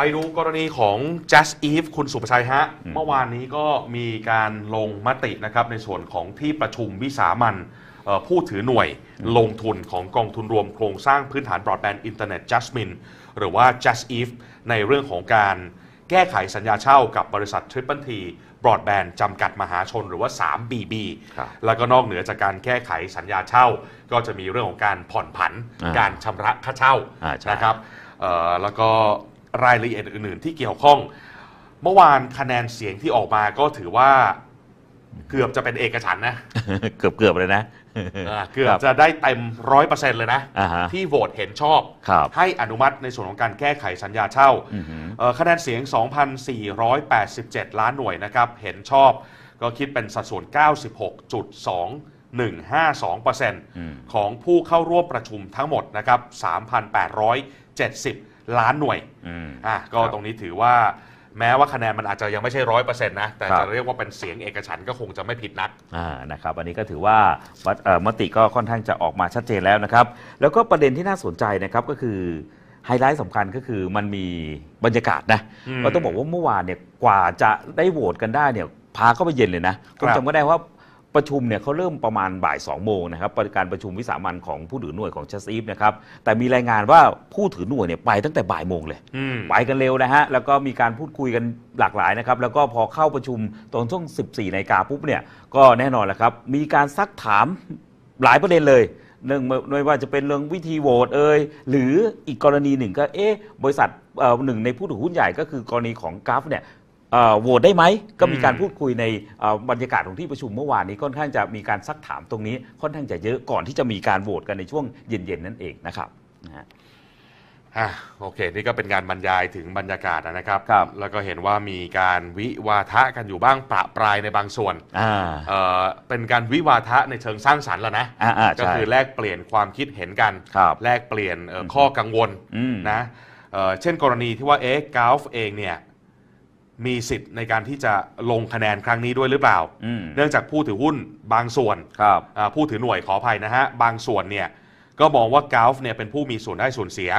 ไปดูกรณีของ Just Eve คุณสุประชัยฮะ เมื่อวานนี้ก็มีการลงมตินะครับในส่วนของที่ประชุมวิสามันผู้ถือหน่วยลงทุนของกองทุนรวมโครงสร้างพื้นฐานบรอดแบนด์อินเทอร์เน็ต Jasmine หรือว่า Just Eve ในเรื่องของการแก้ไขสัญญาเช่ากับบริษัท t r i ป l ทีบรอดแบนด์จำกัดมหาชน หรือว่า 3BB แล้วก็นอกเหนือจากการแก้ไขสัญญาเช่า ก็จะมีเรื่องของการผ่อนผันการชำระค่าเช่านะครับแล้วก็รายละเอียดอื่น ๆ ที่เกี่ยวข้อง เมื่อวานคะแนนเสียงที่ออกมาก็ถือว่าเกือบจะเป็นเอกฉันนะ เกือบเกือบเลยนะ เกือบจะได้เต็มร้อยเปอร์เซ็นต์เลยนะ ที่โหวตเห็นชอบ ให้อนุมัติในส่วนของการแก้ไขสัญญาเช่าอคะแนนเสียง 2,487 ล้านหน่วยนะครับ เห็นชอบ ก็คิดเป็นสัดส่วน96.2152%ของผู้เข้าร่วมประชุมทั้งหมดนะครับ3,870ล้านหน่วยอ่าก็ตรงนี้ถือว่าแม้ว่าคะแนนมันอาจจะยังไม่ใช่ร้อยเปอร์เซ็นต์นะ แต่จะเรียกว่าเป็นเสียงเอกฉันก็คงจะไม่ผิดนัก อ่า นะครับ อันนี้ก็ถือว่ามติก็ค่อนข้างจะออกมาชัดเจนแล้วนะครับ แล้วก็ประเด็นที่น่าสนใจนะครับก็คือไฮไลท์สำคัญก็คือมันมีบรรยากาศนะราต้องบอกว่าเมื่อวานเนี่ย กว่าจะได้โหวตกันได้ เนี่ย พาก็ไปเย็นเลยนะคุณจำก็ได้ว่าประชุมเนี่ยเขาเริ่มประมาณบ่าย2โมงนะครับการประชุมวิสามันของผู้ถือหน่วยของชัสซีฟนะครับแต่มีรายงานว่าผู้ถือหน่วยเนี่ยไปตั้งแต่บ่ายโมงเลยไปกันเร็วนะฮะแล้วก็มีการพูดคุยกันหลากหลายนะครับแล้วก็พอเข้าประชุมตอนช่วง14นาฬิกาปุ๊บเนี่ยก็แน่นอนแหละครับมีการซักถามหลายประเด็นเลยเนื่องไม่ว่าจะเป็นเรื่องวิธีโหวตเอ่ยหรืออีกกรณีหนึ่งก็เอ๊ะบริษัทหนึ่งในผู้ถือหุ้นใหญ่ ก็คือกรณีของกราฟเนี่ยโหวตได้ไหมก็มีการพูดคุยในบรรยากาศของที่ประชุมเมื่อวานนี้ค่อนข้างจะมีการซักถามตรงนี้ ค่อนข้างจะเยอะก่อนที่จะมีการโหวตกัน ในช่วงเย็น ๆ นั่นเองนะครับฮะโอเค นี่ก็เป็นการบรรยายถึงบรรยากาศนะครับรบแล้วก็เห็นว่ามีการวิวาทะกันอยู่บ้างประปรายในบางส่วนเเป็นการวิวาทะในเชิงสร้างสรรค์แล้วนะก็คือแลกเปลี่ยนความคิดเห็นกัน แลกเปลี่ยนข้อกังวลนะเเช่นกรณีที่ว่าเอ๊ะกาฟเองเนี่ยมีสิทธิ์ในการที่จะลงคะแนนครั้งนี้ด้วยหรือเปล่า เนื่องจากผู้ถือหุ้นบางส่วน ผู้ถือหน่วยขออภัยนะฮะ บางส่วนเนี่ยก็มองว่ากาฟเนี่ยเป็นผู้มีส่วนได้ส่วนเสีย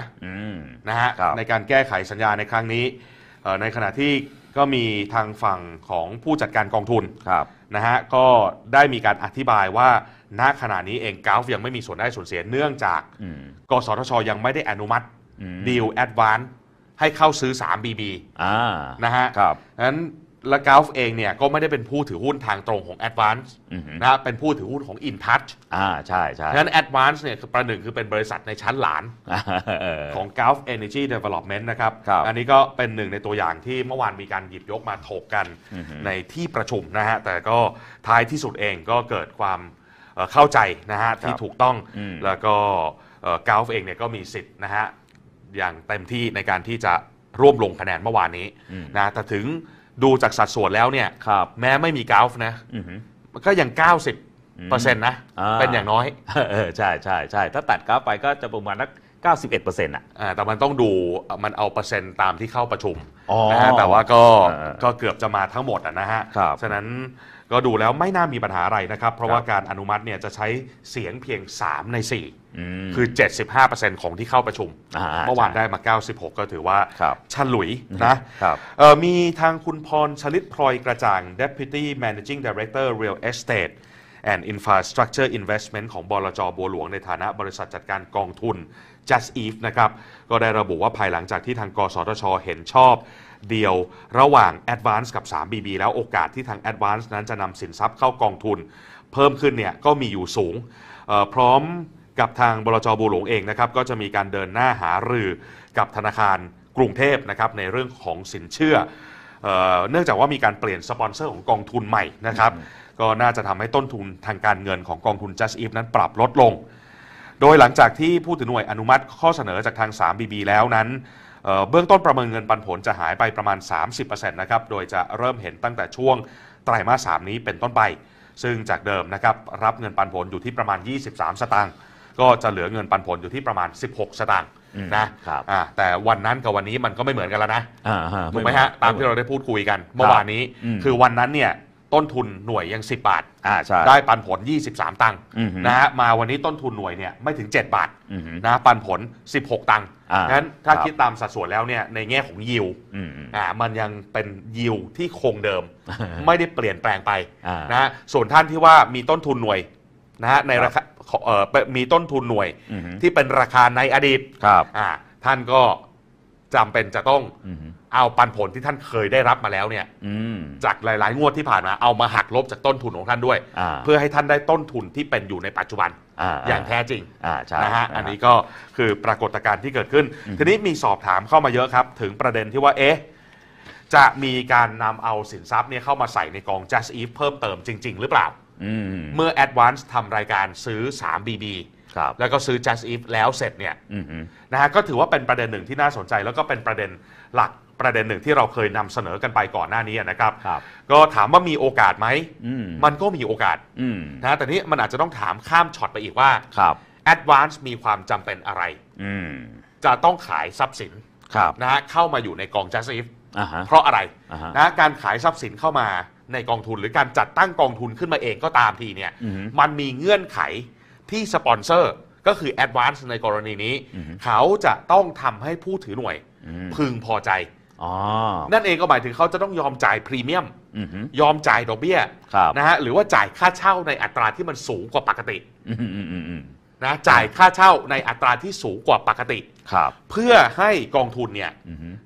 นะฮะในการแก้ไขสัญญาในครั้งนี้ ในขณะที่ก็มีทางฝั่งของผู้จัดการกองทุนนะฮะก็ได้มีการอธิบายว่าณขณะนี้เองกาฟยังไม่มีส่วนได้ส่วนเสีย เนื่องจากกสทชยังไม่ได้อนุมัติดีลแอดวานซ์ให้เข้าซื้อ3 BB อ่นะฮะ ครับนั้นละกาฟเองเนี่ยก็ไม่ได้เป็นผู้ถือหุ้นทางตรงของ Advance นะเป็นผู้ถือหุ้นของ InTouch อ่าใช่ใช่ฉะนั้น Advance เนี่ยประหนึ่งคือเป็นบริษัทในชั้นหลานของ Gulf Energy Development นะครับ อันนี้ก็เป็นหนึ่งในตัวอย่างที่เมื่อวานมีการหยิบยกมาถกกันในที่ประชุมนะฮะ แต่ก็ท้ายที่สุดเองก็เกิดความเข้าใจนะฮะที่ถูกต้อง แล้วก็กาฟเองเนี่ยก็มีสิทธิ์นะฮะอย่างเต็มที่ในการที่จะร่วมลงคะแนนเมื่อวานนี้นะแต่ถึงดูจากสัดส่วนแล้วเนี่ยแม้ไม่มีกราฟนะก็ยัง 90เปอร์เซ็นต์นะ เป็นอย่างน้อยใช่ใช่ใช่ถ้าตัดกราฟไปก็จะประมาณนัก 91%อ่ะแต่มันต้องดูมันเอาเปอร์เซ็นต์ตามที่เข้าประชุมนะฮะแต่ว่าก็ก็เกือบจะมาทั้งหมดนะฮะฉะนั้นก็ดูแล้วไม่น่ามีปัญหาอะไรนะครับ เพราะว่าการอนุมัติเนี่ยจะใช้เสียงเพียง 3 ใน 4 คือ 75%ของที่เข้าประชุม เมื่อวานได้มา 96 ก็ถือว่าฉลุยนะมีทางคุณพรชลิตพลอยกระจ่าง Deputy Managing Director Real Estate and Infrastructure Investment ของบลจบัวหลวงในฐานะบริษัทจัดการกองทุน Just Eve นะครับก็ได้ระบุว่าภายหลังจากที่ทางกสทช เห็นชอบเดียวระหว่าง Advance กับ 3BB แล้วโอกาสที่ทาง Advance นั้นจะนำสินทรัพย์เข้ากองทุน เพิ่มขึ้นเนี่ยก็มีอยู่สูง พร้อมกับทางบลจบูหลงเองนะครับก็จะมีการเดินหน้าหารือกับธนาคารกรุงเทพนะครับในเรื่องของสินเชื่อเเนื่องจากว่ามีการเปลี่ยนสปอนเซอร์ของกองทุนใหม่นะครับก็น่าจะทำให้ต้นทุนทางการเงินของกองทุน Just If นั้นปรับลดลง โดยหลังจากที่ผู้ถือหน่วยอนุมัติข้อเสนอจากทาง 3BB แล้วนั้นเบื้องต้นประเมินเงินปันผลจะหายไปประมาณ 30%นะครับ โดยจะเริ่มเห็นตั้งแต่ช่วงไตรมาสสามนี้เป็นต้นไป ซึ่งจากเดิมนะครับรับเงินปันผลอยู่ที่ประมาณ 23 สตางค์ ก็จะเหลือเงินปันผลอยู่ที่ประมาณ 16 สตางค์นะแต่วันนั้นกับวันนี้มันก็ไม่เหมือนกันแล้วนะถูกไหมฮะ ตามที่เราได้พูดคุยกันเมื่อวานนี้ คือวันนั้นเนี่ยต้นทุนหน่วยยัง10บาทาได้ปันผล 23 ตังค์นะฮะมาวันนี้ต้นทุนหน่วยเนี่ยไม่ถึง 7 บาทนะ ปันผล 16 ตังค์งั้นถ้าคิดตามสัดส่วนแล้วเนี่ยในแง่ของยิวอ่ามันยังเป็นยิวที่คงเดิม ไม่ได้เปลี่ยนแปลงไปนะฮะส่วนท่านที่ว่ามีต้นทุนหน่วย นะฮะในราคาเอ่อมีต้นทุนหน่วยที่เป็นราคาในอดีตครับอ่าท่านก็จำเป็นจะต้องเอาปันผลที่ท่านเคยได้รับมาแล้วเนี่ยอืจากหลายๆงวดที่ผ่านมาเอามาหักลบจากต้นทุนของท่านด้วย เพื่อให้ท่านได้ต้นทุนที่เป็นอยู่ในปัจจุบัน อย่างแท้จริงนะฮะอันนี้ก็คือปรากฏการณ์ที่เกิดขึ้น ทีนี้มีสอบถามเข้ามาเยอะครับ ถึงประเด็นที่ว่าเอ๊ะจะมีการนำเอาสินทรัพย์เนี่ยเข้ามาใส่ในกอง Just Eve เพิ่มเติมจริง ๆ หรือเปล่าอเมื่อ Advance ทำรายการซื้อ 3BB แล้วก็ซื้อ just if แล้วเสร็จเนี่ยนะฮะก็ถือว่าเป็นประเด็นหนึ่งที่น่าสนใจแล้วก็เป็นประเด็นหลักประเด็นหนึ่งที่เราเคยนำเสนอกันไปก่อนหน้านี้นะครับรบก็ถามว่ามีโอกาสไหมมันก็มีโอกาสนะแต่นี้มันอาจจะต้องถามข้ามช็อตไปอีกว่าครับ Advance มีความจำเป็นอะไรจะต้องขายทรัพย์สินนะฮะเข้ามาอยู่ในกอง just if เพราะอะไรนะการขายทรัพย์สินเข้ามาในกองทุนหรือการจัดตั้งกองทุนขึ้นมาเองก็ตามทีเนี่ยมันมีเงื่อนไขที่สปอนเซอร์ก็คือ Advance ในกรณีนี้เขาจะต้องทำให้ผู้ถือหน่วย พึงพอใจนั่นเองก็หมายถึงเขาจะต้องยอมจ่ายพรีเมียมยอมจ่ายดอกเบี้ยนะฮะหรือว่าจ่ายค่าเช่าในอัตราที่มันสูงกว่าปกตินะจ่ายค่าเช่าในอัตราที่สูงกว่าปกติเพื่อให้กองทุนเนี่ย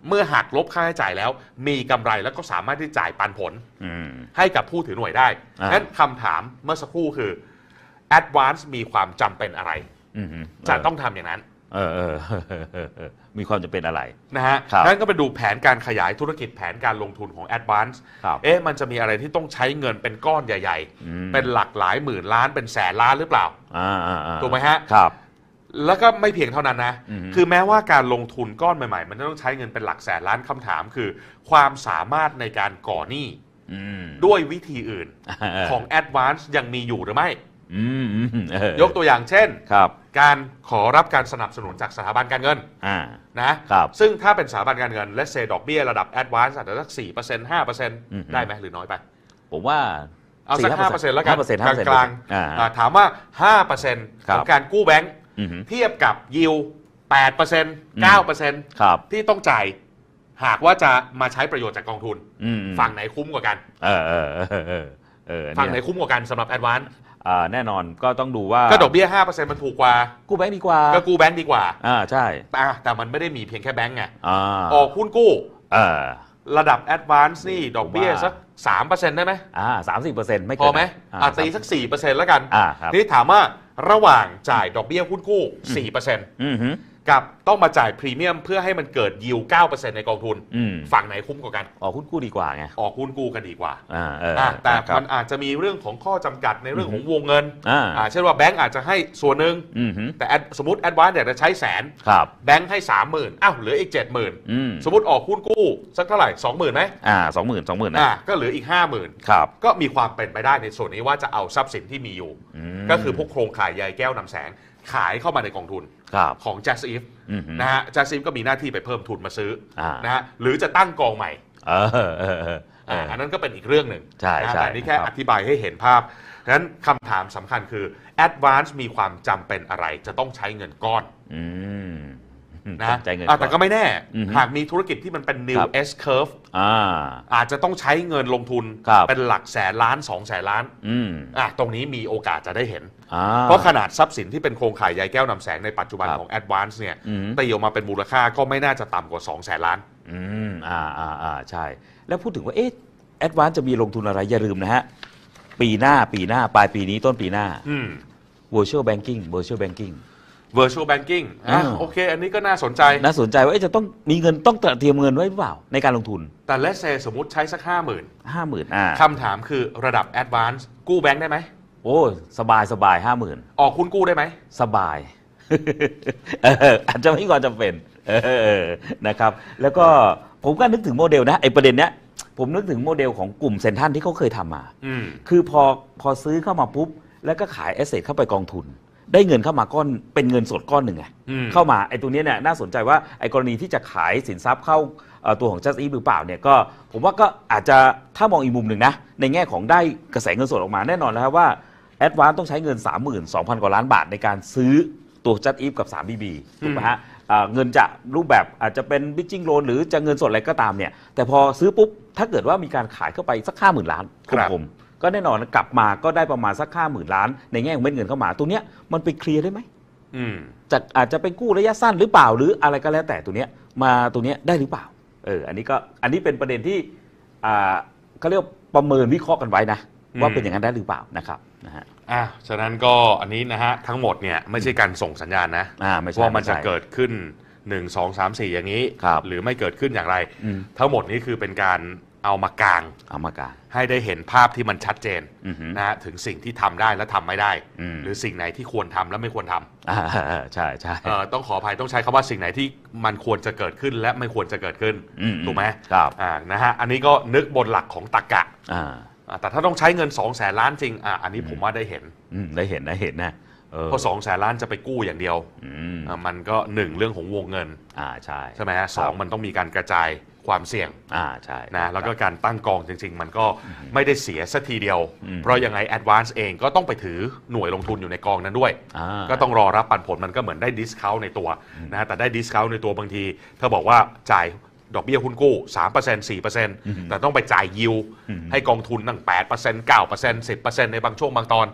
เมื่อหักลบค่าใช้จ่ายแล้วมีกำไรแล้วก็สามารถที่จ่ายปันผลให้กับผู้ถือหน่วยได้นั้นคำถามเมื่อสักครู่คือแอดวานซ์มีความจำเป็นอะไรอจะต้องทำอย่างนั้น เออมีความจำเป็นอะไรนะฮะนั่นก็ไปดูแผนการขยายธุรกิจแผนการลงทุนของ Advance ์เอ๊ะมันจะมีอะไรที่ต้องใช้เงินเป็นก้อนใหญ่ๆ เป็นหลักหลายหมื่นล้านเป็นแสนล้านหรือเปล่าอถูกไหมฮะ ครับ แล้วก็ไม่เพียงเท่านั้นนะคือแม้ว่าการลงทุนก้อนใหม่ๆ มันจะต้องใช้เงินเป็นหลักแสนล้านคำถามคือ ความสามารถในการก่อหนี้ด้วยวิธีอื่น ของ Advance ยังมีอยู่หรือไม่ยกตัวอย่างเช่นครับ การขอรับการสนับสนุนจากสถาบันการเงินนะครับซึ่งถ้าเป็นสถาบันการเงินและเซดอกเบี้ยระดับแอดวานซ์อาจจะสักสี่เปอร์เซ็นต์ห้าเปอร์เซ็นต์ได้ไหมหรือน้อยไปผมว่าเอาสักห้าเปอร์เซ็นต์แล้วกันกลางกลาง ถามว่าห้าเปอร์เซ็นต์ของการกู้แบงค์เทียบกับยิวแปดเปอร์เซ็นต์เก้าเปอร์เซ็นต์ที่ต้องจ่าย หากว่าจะมาใช้ประโยชน์จากกองทุน ฝั่งไหนคุ้มกว่ากัน เออ เออ เออฝั่งไหนคุ้มกว่ากันสำหรับแอดวานซแน่นอนก็ต้องดูว่าก็ดอกเบี้ย 5%มันถูกกว่า กู้แบงก์ดีกว่าก็กู้แบงก์ดีกว่าอ่าใช่แต่แต่มันไม่ได้มีเพียงแค่แบงก์ไงอ่าออกหุ้นกู้อระดับแอดวานซ์นี่ดอกเบี้ยสักสามเปอร์เซ็นต์ได้ไหมอ่าสามสิบเปอร์เซ็นต์ไม่พอไหมอ่าตีสักสี่เปอร์เซ็นต์แล้วกันอ่าครับนี่ถามว่าระหว่างจ่ายดอกเบี้ยหุ้นกู้สี่เปอร์เซ็นต์กับต้องมาจ่ายพรีเมียมเพื่อให้มันเกิดยิว 9%ในกองทุน ฝั่งไหนคุ้มกว่ากันออกหุ้นกู้ดีกว่าไงออกหุ้นกู้กันดีกว่าอแต่มันอาจจะมีเรื่องของข้อจำกัดในเรื่องของวงเงินเช่นว่าแบงก์อาจจะให้ส่วนหนึ่งแต่สมมติแอดวานอยากจะใช้แสนแบงก์ให้สามหมื่นอ้าวเหลืออีกเจ็ดหมื่นสมมติออกหุ้นกู้สักเท่าไหร่สองหมื่นไหมอ่าสองหมื่นสองหมื่นนะอ่าก็เหลืออีกห้าหมื่นครับก็มีความเป็นไปได้ในส่วนนี้ว่าจะเอาทรัพย์สินที่มีอยู่ ก็คือพวกโครงข่ายใยแก้วนำแสงขายเข้ามาในกองทุนของ j a ส z ีฟนะฮะแจส z ีฟก็มีหน้าที่ไปเพิ่มทุนมาซื้อนะฮะหรือจะตั้งกองใหม่อันนั้นก็เป็นอีกเรื่องหนึ่งใช่แต่นี่แค่อธิบายให้เห็นภาพนั้นคำถามสำคัญคือ Advance มีความจำเป็นอะไรจะต้องใช้เงินก้อนนะจ่ายเงินแต่ก็ไม่แน่ หากมีธุรกิจที่มันเป็น new S curve อาจจะต้องใช้เงินลงทุนเป็นหลักแสนล้านสองแสนล้านอ่ตรงนี้มีโอกาสจะได้เห็น เพราะขนาดทรัพย์สินที่เป็นโครงข่ายใยแก้วนำแสงในปัจจุบันของ Advance เนี่ยตีออกมาเป็นมูลค่าก็ไม่น่าจะต่ำกว่า2องแสนล้านอืมอ่าอ่าอ่าใช่ แล้วพูดถึงว่าเอ๊ะอดวานซ์จะมีลงทุนอะไรอย่าลืมนะฮะปีหน้าปีหน้าปลายปีนี้ต้นปีหน้า virtual banking virtual banking virtual banking อ่ะาโอเค อันนี้ก็น่าสนใจน่าสนใจว่าจะต้องมีเงินต้องเตรียมเงินไว้หรือเปล่า ในการลงทุน แต่เลสเซสมมติใช้สัก5 0,000ห้าหมื่นอ่าคำถามคือระดับ advance กู้แบงค์ได้ไหมโอ้ สบายสบายห้าหมื่นออกคุณกู้ได้ไหมสบายอาจจะไม่ก่อนจะเป็นนะครับแล้วก็ผมก็นึกถึงโมเดลนะไอประเด็นเนี้ยผมนึกถึงโมเดลของกลุ่มเซนทันที่เขาเคยทำมาอืมคือพอพอซื้อเข้ามาปุ๊บ แล้วก็ขายแอสเซทเข้าไปกองทุนได้เงินเข้ามาก้อนเป็นเงินสดก้อนหนึ่งไงเข้ามาไอ้ตัวนี้เนี่ยน่าสนใจว่าไอ้กรณีที่จะขายสินทรัพย์เข้าตัวของจัสอีหรือเปล่าเนี่ยก็ผมว่าก็อาจจะถ้ามองอีกมุมหนึ่งนะในแง่ของได้กระแสเงินสดออกมาแน่นอนแล้วว่าแอดวานต้องใช้เงิน 32,000กว่าล้านบาทในการซื้อตัวจัดอีฟกับ3 BB ถูกไหมฮะเงินจะรูปแบบอาจจะเป็นบิจิ้งโลนหรือจะเงินสดอะไรก็ตามเนี่ยแต่พอซื้อปุ๊บถ้าเกิดว่ามีการขายเข้าไปสักห้าหมื่นล้านครับผมก็แน่นอนกลับมาก็ได้ประมาณสักห้าหมื่นล้าน ในแง่ของเม็ดเงินเข้ามาตัวเนี้ยมันไปเคลียร์ได้ไหมจะอาจจะเป็นกู้ระยะสั้นหรือเปล่า หรืออะไรก็แล้วแต่ตัวเนี้ยมาตัวเนี้ยได้หรือเปล่าเอออันนี้ก็อันนี้เป็นประเด็นที่อ่าเขาเรียกประเมินวิเคราะห์กันไว้นะ ว่าเป็นอย่างนั้นได้หรือเปล่านะครับนะฮะอ่าฉะนั้นก็อันนี้นะฮะทั้งหมดเนี่ยไม่ใช่การส่งสัญญาณนะอาไม่่ว่ามันจะเกิดขึ้นหนึ่งสองสามสี่อย่างนี้หรือไม่เกิดขึ้นอย่างไร ทั้งหมดนี้คือเป็นการเอามากางเอามากางให้ได้เห็นภาพที่มันชัดเจนนะฮะถึงสิ่งที่ทำได้และทำไม่ได้ หรือสิ่งไหนที่ควรทำและไม่ควรทำาใช่ใช่ต้องขออภัยต้องใช้คำว่าสิ่งไหนที่มันควรจะเกิดขึ้น และไม่ควรจะเกิดขึ้นถูกไหมครับนะฮะอันนี้ก็นึกบนหลักของตรกกะแต่ถ้าต้องใช้เงินสองแสนล้านจริงอ่าอันนี้ผมว่าได้เห็นได้เห็น ได้เห็นนะเพราะสองแสนล้านจะไปกู้อย่างเดียว มันก็หนึ่งเรื่องของวงเงินอ่าใช่ใช่ไหมฮะสองมันต้องมีการกระจายความเสี่ยงอ่าใช่นะแล้วก็การตั้งกองจริง ๆ มันก็ไม่ได้เสียสัทีเดียว เพราะยังไง a d v a n c e เองก็ต้องไปถือหน่วยลงทุนอยู่ในกองนั้นด้วย ก็ต้องรอรับปันผลมันก็เหมือนได้ดิสคาวในตัว นะฮะแต่ได้ดิสคาวในตัวบางทีเธอบอกว่าจ่ายดอกเบี้ยหุ้นกู้สามเปอร์เซ็นต์สี่เปอร์เซ็นต์ แต่ต้องไปจ่ายยิว ให้กองทุนตั้งแปดเปอร์เซ็นต์เก้าเปอร์เซ็นต์สิบเปอร์เซ็นต์ในบางช่วงบางตอน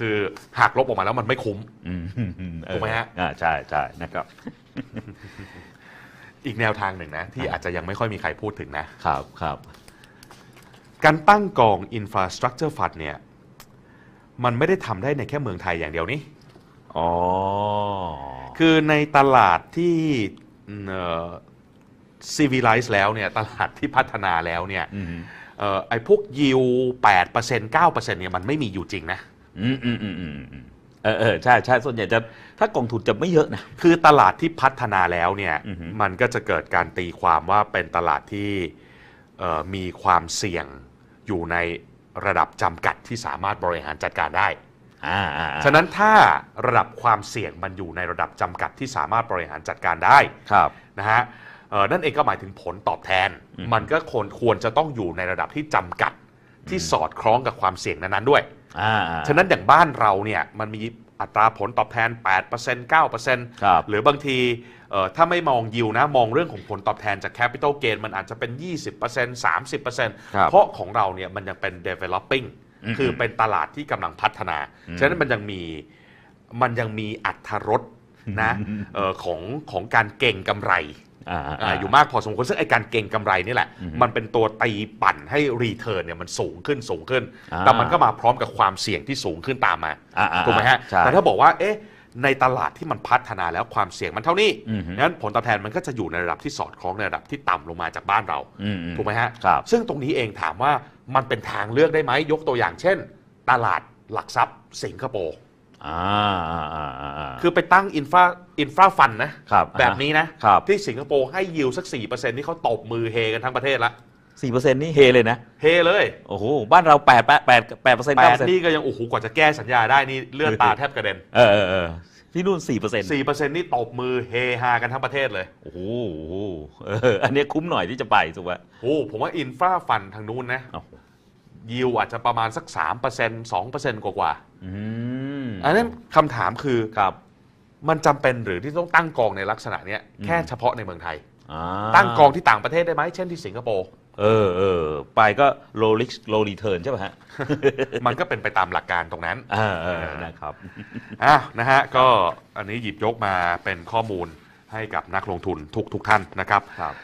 คือหักลบออกมาแล้วมันไม่คุ้มถูกไหมฮะ ใช่ใช่นะครับ อีกแนวทางหนึ่งนะ ที่อาจจะยังไม่ค่อยมีใครพูดถึงนะ ครับครับ การตั้งกอง Infrastructure Fund เนี่ย มันไม่ได้ทำได้ในแค่เมืองไทยอย่างเดียวนี่อ๋อ คือในตลาดที่ซีวิไลซ์แล้วเนี่ยตลาดที่พัฒนาแล้วเนี่ยออไอ้พวกยิวแปดเปอร์เซ็นต์เก้าเปอร์เซ็นต์เนี่ยมันไม่มีอยู่จริงนะ อืมอืมอืมอืมเออเออใช่ใช่ส่วนใหญ่จะ ถ้ากองทุนจะไม่เยอะนะคือตลาดที่พัฒนาแล้วเนี่ย มันก็จะเกิดการตีความว่าเป็นตลาดที่มีความเสี่ยงอยู่ในระดับจำกัดที่สามารถบริหารจัดการได้ฉะนั้นถ้าระดับความเสี่ยงมันอยู่ในระดับจำกัดที่สามารถบริหารจัดการได้ครับนะฮะนั่นเองก็หมายถึงผลตอบแทน มันก็ควรควรจะต้องอยู่ในระดับที่จำกัดที่สอดคล้องกับความเสี่ยงนั้นๆด้วย ฉะนั้นอย่างบ้านเราเนี่ย มันมีอัตราผลตอบแทน 8% 9%หรือบางทีถ้าไม่มองยิวนะ มองเรื่องของผลตอบแทนจากแคปิตอลเกน มันอาจจะเป็น 20% 30%เพราะของเราเนี่ยมันยังเป็น developing คือเป็นตลาดที่กำลังพัฒนา ฉะนั้นมันยังมี มันยังมีอัตรรสนะของของการเก่งกำไรอยู่มาก พอสมควรซึ่งไอการเก่งกำไรนี่แหละ มันเป็นตัวตีปั่นให้รีเทิร์นเนี่ยมันสูงขึ้นสูงขึ้น แต่มันก็มาพร้อมกับความเสี่ยงที่สูงขึ้นตามมาถูกไหมฮะแต่ถ้าบอกว่าเอ๊ะในตลาดที่มันพัฒนาแล้วความเสี่ยงมันเท่านี้งั้นผลตอบแทนมันก็จะอยู่ในระดับที่สอดคล้องในระดับที่ต่ำลงมาจากบ้านเราถูกไหมฮะซึ่งตรงนี้เองถามว่ามันเป็นทางเลือกได้ไหมยกตัวอย่างเช่น ตลาดหลักทรัพย์สิงคโปร์อคือไปตั้งอินฟาอินฟาฟันนะครับแบบนี้นะครับที่สิงคโปร์ให้ยิวสัก4%นี่เขาตบมือเฮ กันทั้งประเทศละสี่เปอร์เซ็นต์นี่เฮเลยนะเฮเลย โอ้โห บ้านเราแปดแปดแปดเปอร์เซ็นต์แปดนี่ก็ยัง โอ้โห กว่าจะแก้สัญญาได้นี่เลือดตาแทบกระเด็น เออเออเออที่นู่นสี่เปอร์เซ็นต์สี่เปอร์เซ็นต์นี่ตบมือเฮฮากันทั้งประเทศเลย โอ้โหเออ อันนี้คุ้มหน่อยที่จะไปถูกไหมโอ้ผมว่าอินฟราฟันทางนู้นนะยิวอาจจะประมาณสักสามเปอร์เซ็นต์สองเปอร์เซ็นต์กว่าอืมอันนั้นคำถามคือครับ มันจำเป็นหรือที่ต้องตั้งกองในลักษณะเนี้ยแค่เฉพาะในเมืองไทยตั้งกองที่ต่างประเทศได้ไหมเช่นที่สิงคโปร์ เออเออไปก็โลลิกโลรีเทิร์นใช่ไหมฮะมันก็เป็นไปตามหลักการตรงนั้นอนะครับอ้าวนะฮะก็อันนี้หยิบยกมาเป็นข้อมูลให้กับนักลงทุนทุกทุกท่านนะครับครับ